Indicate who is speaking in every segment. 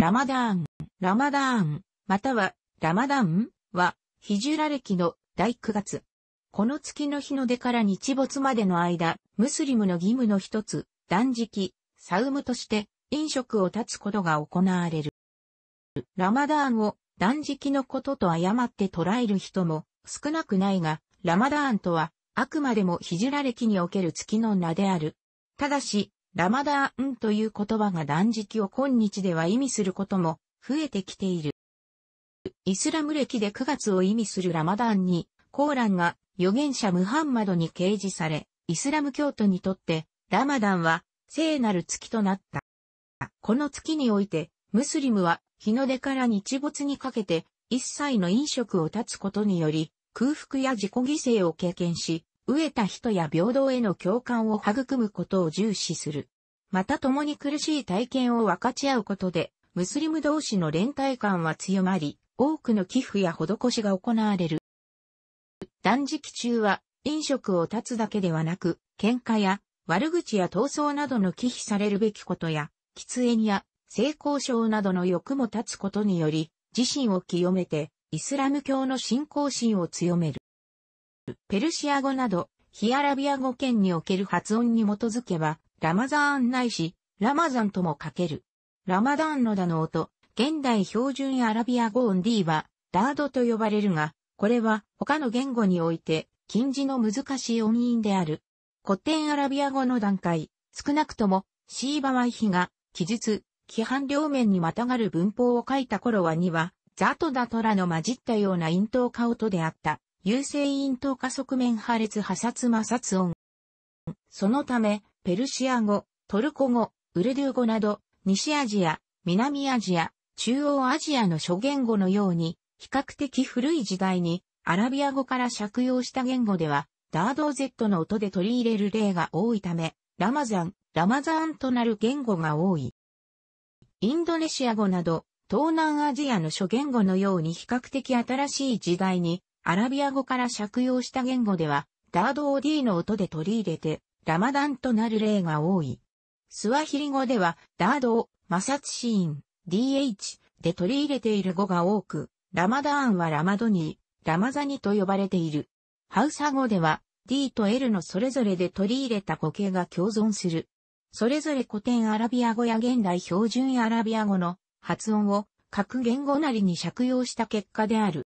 Speaker 1: ラマダーン、ラマダーン、または、ラマダンは、ヒジュラ歴の第9月。この月の日の出から日没までの間、ムスリムの義務の一つ、断食、サウムとして、飲食を断つことが行われる。ラマダーンを断食のことと誤って捉える人も少なくないが、ラマダーンとは、あくまでもヒジュラ歴における月の名である。ただし、ラマダーンという言葉が断食を今日では意味することも増えてきている。イスラム歴で9月を意味するラマダーンに、コーランが預言者ムハンマドに掲示され、イスラム教徒にとってラマダンは聖なる月となった。この月において、ムスリムは日の出から日没にかけて一切の飲食を断つことにより、空腹や自己犠牲を経験し、飢えた人や平等への共感を育むことを重視する。また共に苦しい体験を分かち合うことで、ムスリム同士の連帯感は強まり、多くの寄付や施しが行われる。断食中は、飲食を断つだけではなく、喧嘩や悪口や闘争などの忌避されるべきことや、喫煙や性交渉などの欲も断つことにより、自身を清めて、イスラム教の信仰心を強める。ペルシア語など、非アラビア語圏における発音に基づけば、ラマザーンないし、ラマザンとも書ける。ラマダンのダの音、現代標準アラビア語音 D は、ダードと呼ばれるが、これは他の言語において、近似の難しい音韻である。古典アラビア語の段階、少なくとも、シーバワイヒが、記述、規範両面にまたがる文法を書いた頃はには、ザとダトラの混じったような咽頭オトであった。有性因頭加速面破裂破殺摩擦音。そのため、ペルシア語、トルコ語、ウルドゥー語など、西アジア、南アジア、中央アジアの諸言語のように、比較的古い時代に、アラビア語から借用した言語では、ダードー Z の音で取り入れる例が多いため、ラマザン、ラマザーンとなる言語が多い。インドネシア語など、東南アジアの諸言語のように比較的新しい時代に、アラビア語から借用した言語では、ダードを D の音で取り入れて、ラマダンとなる例が多い。スワヒリ語では、ダードを摩擦シーン、DH で取り入れている語が多く、ラマダーンはラマドニー、ラマザニと呼ばれている。ハウサ語では、D と L のそれぞれで取り入れた語形が共存する。それぞれ古典アラビア語や現代標準アラビア語の発音を各言語なりに借用した結果である。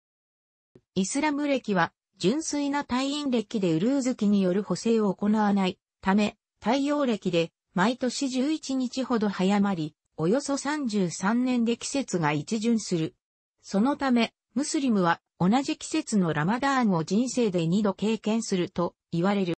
Speaker 1: イスラム歴は、純粋な退院歴でウルーズ期による補正を行わないため、太陽暦で毎年11日ほど早まり、およそ33年で季節が一巡する。そのため、ムスリムは同じ季節のラマダーンを人生で二度経験すると言われる。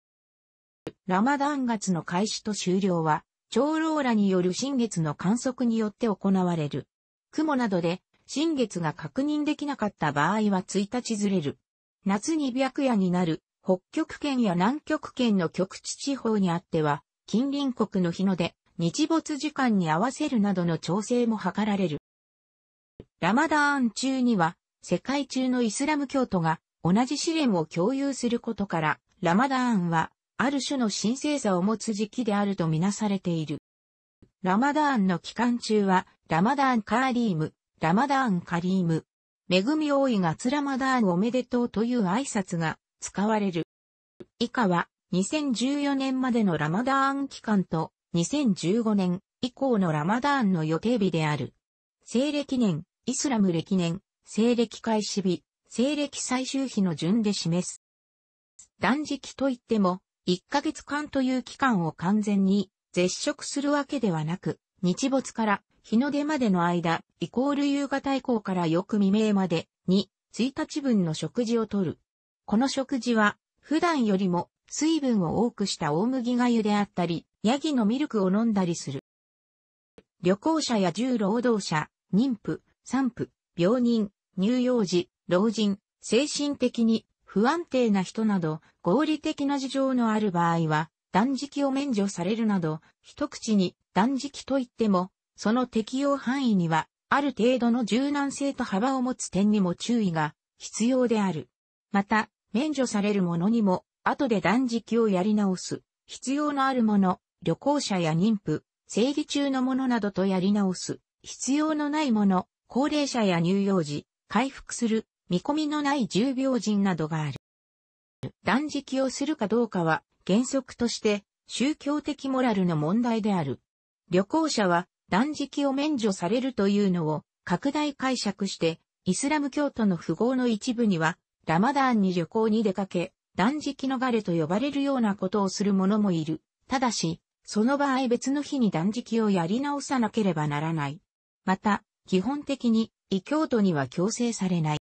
Speaker 1: ラマダーン月の開始と終了は、長老らによる新月の観測によって行われる。雲などで新月が確認できなかった場合は1日ずれる。夏に白夜になる、北極圏や南極圏の極地地方にあっては、近隣国の日の出、日没時間に合わせるなどの調整も図られる。ラマダーン中には、世界中のイスラム教徒が同じ試練を共有することから、ラマダーンは、ある種の神聖さを持つ時期であるとみなされている。ラマダーンの期間中は、ラマダーンカーリーム、ラマダーンカリーム。恵み多いがラマダーンおめでとうという挨拶が使われる。以下は2014年までのラマダーン期間と2015年以降のラマダーンの予定日である。西暦年、イスラム歴年、西暦開始日、西暦最終日の順で示す。断食といっても、1ヶ月間という期間を完全に絶食するわけではなく、日没から日の出までの間、イコール夕方以降から翌未明までに、1日分の食事をとる。この食事は、普段よりも水分を多くした大麦がゆであったり、ヤギのミルクを飲んだりする。旅行者や重労働者、妊婦、産婦、病人、乳幼児、老人、精神的に不安定な人など、合理的な事情のある場合は、断食を免除されるなど、一口に断食といっても、その適用範囲には、ある程度の柔軟性と幅を持つ点にも注意が必要である。また、免除されるものにも、後で断食をやり直す、必要のあるもの、旅行者や妊婦、生理中のものなどとやり直す、必要のないもの、高齢者や乳幼児、回復する、見込みのない重病人などがある。断食をするかどうかは、原則として、宗教的モラルの問題である。旅行者は、断食を免除されるというのを拡大解釈して、イスラム教徒の富豪の一部には、ラマダーンに旅行に出かけ、断食逃れと呼ばれるようなことをする者もいる。ただし、その場合別の日に断食をやり直さなければならない。また、基本的に異教徒には強制されない。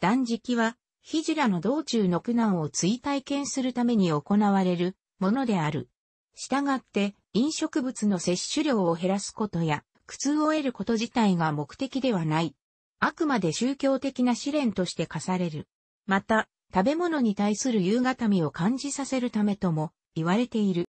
Speaker 1: 断食は、ヒジラの道中の苦難を追体験するために行われるものである。したがって、飲食物の摂取量を減らすことや、苦痛を得ること自体が目的ではない。あくまで宗教的な試練として課される。また、食べ物に対する夕方みを感じさせるためとも言われている。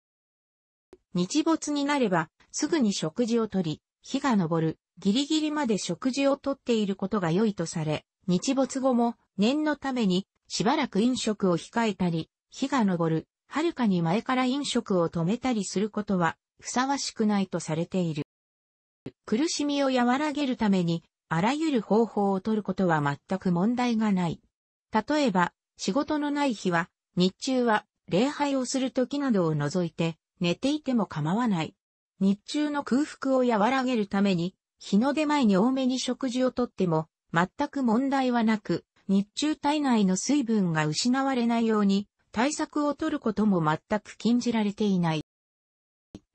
Speaker 1: 日没になれば、すぐに食事をとり、日が昇る、ギリギリまで食事をとっていることが良いとされ、日没後も念のためにしばらく飲食を控えたり、日が昇る、はるかに前から飲食を止めたりすることは、ふさわしくないとされている。苦しみを和らげるために、あらゆる方法を取ることは全く問題がない。例えば、仕事のない日は、日中は礼拝をする時などを除いて、寝ていても構わない。日中の空腹を和らげるために、日の出前に多めに食事をとっても、全く問題はなく、日中体内の水分が失われないように、対策を取ることも全く禁じられていない。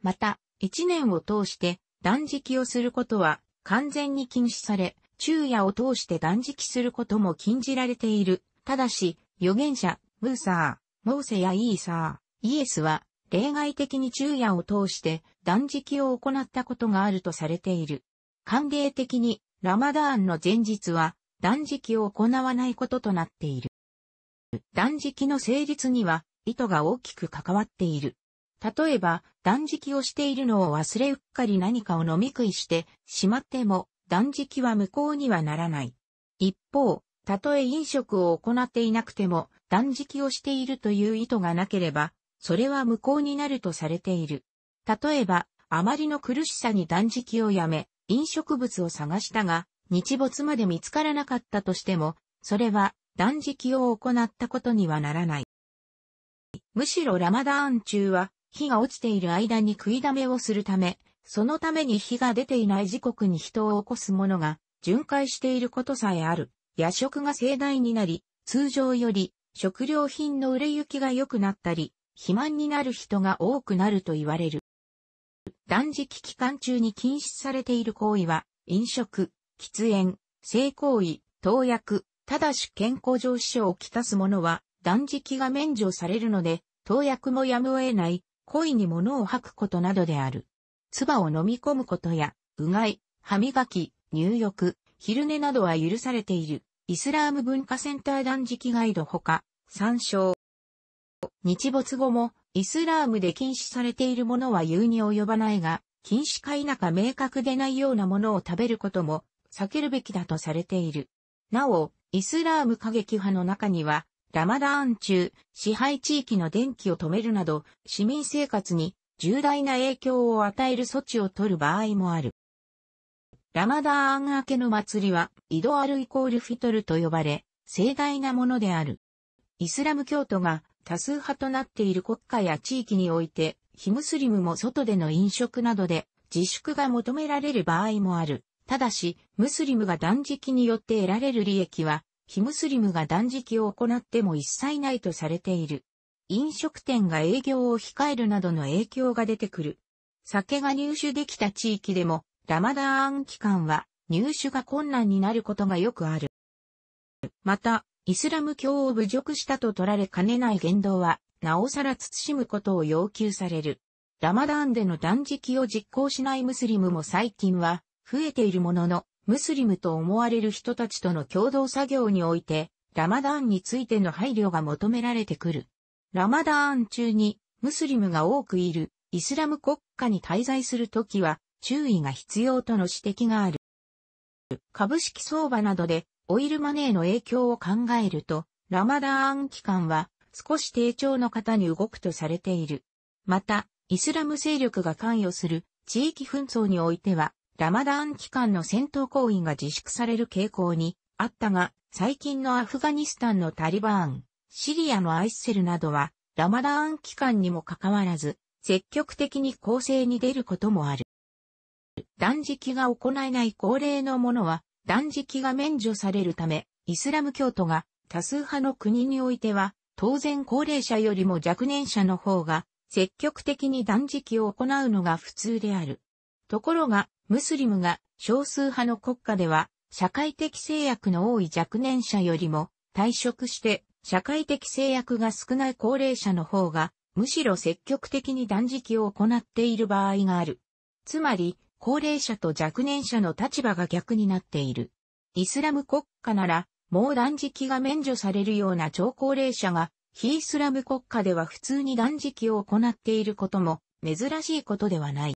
Speaker 1: また、一年を通して断食をすることは完全に禁止され、昼夜を通して断食することも禁じられている。ただし、預言者、ムーサー、モーセやイーサー、イエスは、例外的に昼夜を通して断食を行ったことがあるとされている。歓迎的に、ラマダーンの前日は断食を行わないこととなっている。断食の成立には意図が大きく関わっている。例えば、断食をしているのを忘れうっかり何かを飲み食いしてしまっても、断食は無効にはならない。一方、たとえ飲食を行っていなくても、断食をしているという意図がなければ、それは無効になるとされている。例えば、あまりの苦しさに断食をやめ、飲食物を探したが、日没まで見つからなかったとしても、それは断食を行ったことにはならない。むしろラマダーン中は、火が落ちている間に食いだめをするため、そのために火が出ていない時刻に人を起こすものが、巡回していることさえある。夜食が盛大になり、通常より食料品の売れ行きが良くなったり、肥満になる人が多くなると言われる。断食期間中に禁止されている行為は、飲食、喫煙、性行為、投薬、ただし健康上支障をきたす者は断食が免除されるので、投薬もやむを得ない、故意に物を吐くことなどである。唾を飲み込むことや、うがい、歯磨き、入浴、昼寝などは許されている。イスラーム文化センター断食ガイドほか、参照。日没後も、イスラームで禁止されているものは言うに及ばないが、禁止か否か明確でないようなものを食べることも避けるべきだとされている。なお、イスラーム過激派の中には、ラマダーン中、支配地域の電気を止めるなど、市民生活に重大な影響を与える措置を取る場合もある。ラマダーン明けの祭りは、イドアルイコールフィトルと呼ばれ、盛大なものである。イスラム教徒が多数派となっている国家や地域において、非ムスリムも外での飲食などで自粛が求められる場合もある。ただし、ムスリムが断食によって得られる利益は、非ムスリムが断食を行っても一切ないとされている。飲食店が営業を控えるなどの影響が出てくる。酒が入手できた地域でも、ラマダーン期間は入手が困難になることがよくある。また、イスラム教を侮辱したと取られかねない言動は、なおさら慎むことを要求される。ラマダーンでの断食を実行しないムスリムも最近は、増えているものの、ムスリムと思われる人たちとの共同作業において、ラマダーンについての配慮が求められてくる。ラマダーン中に、ムスリムが多くいる、イスラム国家に滞在するときは、注意が必要との指摘がある。株式相場などで、オイルマネーの影響を考えると、ラマダーン期間は、少し低調の方に動くとされている。また、イスラム勢力が関与する地域紛争においては、ラマダーン期間の戦闘行為が自粛される傾向にあったが、最近のアフガニスタンのタリバーン、シリアのアイスセルなどは、ラマダーン期間にもかかわらず、積極的に攻勢に出ることもある。断食が行えない高齢の者は、断食が免除されるため、イスラム教徒が多数派の国においては、当然高齢者よりも若年者の方が積極的に断食を行うのが普通である。ところが、ムスリムが少数派の国家では、社会的制約の多い若年者よりも、退職して社会的制約が少ない高齢者の方が、むしろ積極的に断食を行っている場合がある。つまり、高齢者と若年者の立場が逆になっている。イスラム国家なら、もう断食が免除されるような超高齢者が、非イスラム国家では普通に断食を行っていることも珍しいことではない。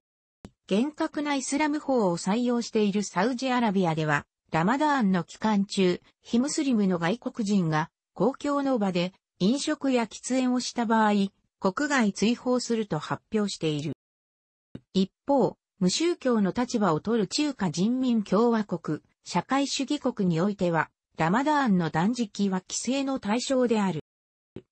Speaker 1: 厳格なイスラム法を採用しているサウジアラビアでは、ラマダーンの期間中、非ムスリムの外国人が公共の場で飲食や喫煙をした場合、国外追放すると発表している。一方、無宗教の立場を取る中華人民共和国、社会主義国においては、ラマダーンの断食は規制の対象である。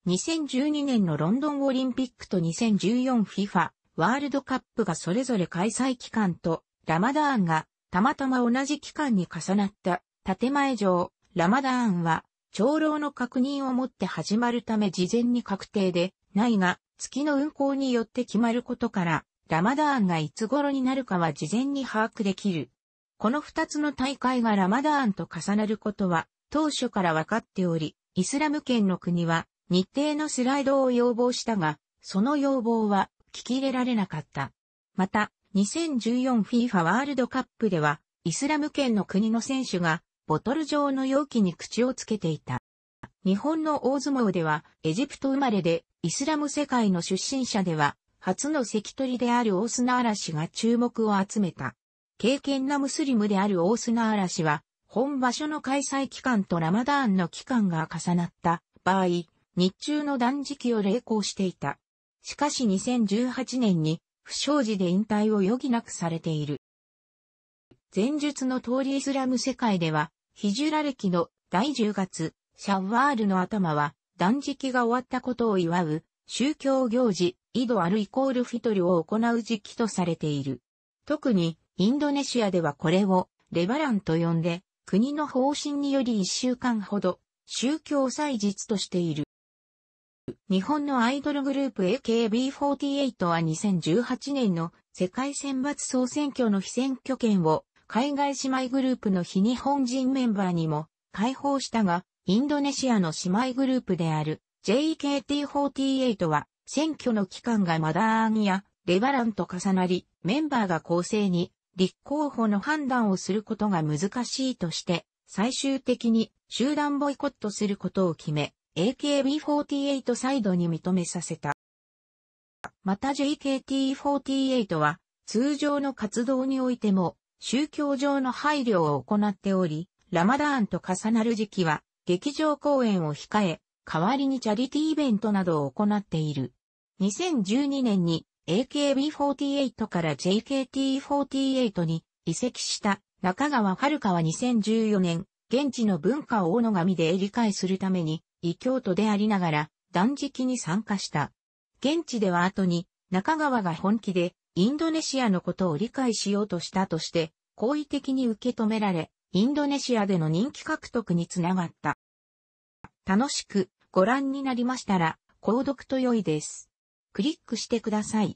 Speaker 1: 2012年のロンドンオリンピックと 2014FIFA ワールドカップがそれぞれ開催期間と、ラマダーンがたまたま同じ期間に重なった建前上、ラマダーンは長老の確認をもって始まるため事前に確定でないが、月の運行によって決まることから、ラマダーンがいつ頃になるかは事前に把握できる。この二つの大会がラマダーンと重なることは当初からわかっており、イスラム圏の国は日程のスライドを要望したが、その要望は聞き入れられなかった。また、2014 FIFA ワールドカップでは、イスラム圏の国の選手が、ボトル状の容器に口をつけていた。日本の大相撲では、エジプト生まれで、イスラム世界の出身者では、初の関取である大砂嵐が注目を集めた。敬虔なムスリムである大砂嵐は、本場所の開催期間とラマダーンの期間が重なった場合、日中の断食を励行していた。しかし2018年に不祥事で引退を余儀なくされている。前述の通りイスラム世界では、ヒジュラ歴の第10月、シャワールの頭は断食が終わったことを祝う宗教行事、イドアルイコールフィトルを行う時期とされている。特にインドネシアではこれをレバランと呼んで、国の方針により1週間ほど宗教祭日としている。日本のアイドルグループ AKB48 は2018年の世界選抜総選挙の非選挙権を海外姉妹グループの非日本人メンバーにも解放したが、インドネシアの姉妹グループである JKT48 は選挙の期間がマダーンやレバランと重なり、メンバーが公正に立候補の判断をすることが難しいとして、最終的に集団ボイコットすることを決め、AKB48 サイドに認めさせた。また JKT48 は通常の活動においても宗教上の配慮を行っており、ラマダーンと重なる時期は劇場公演を控え、代わりにチャリティーイベントなどを行っている。2012年に AKB48 から JKT48 に移籍した中川遥は2014年、現地の文化を大野上で理解するために異教徒でありながら断食に参加した。現地では後に中川が本気でインドネシアのことを理解しようとしたとして好意的に受け止められ、インドネシアでの人気獲得につながった。楽しくご覧になりましたら、購読と良いです。クリックしてください。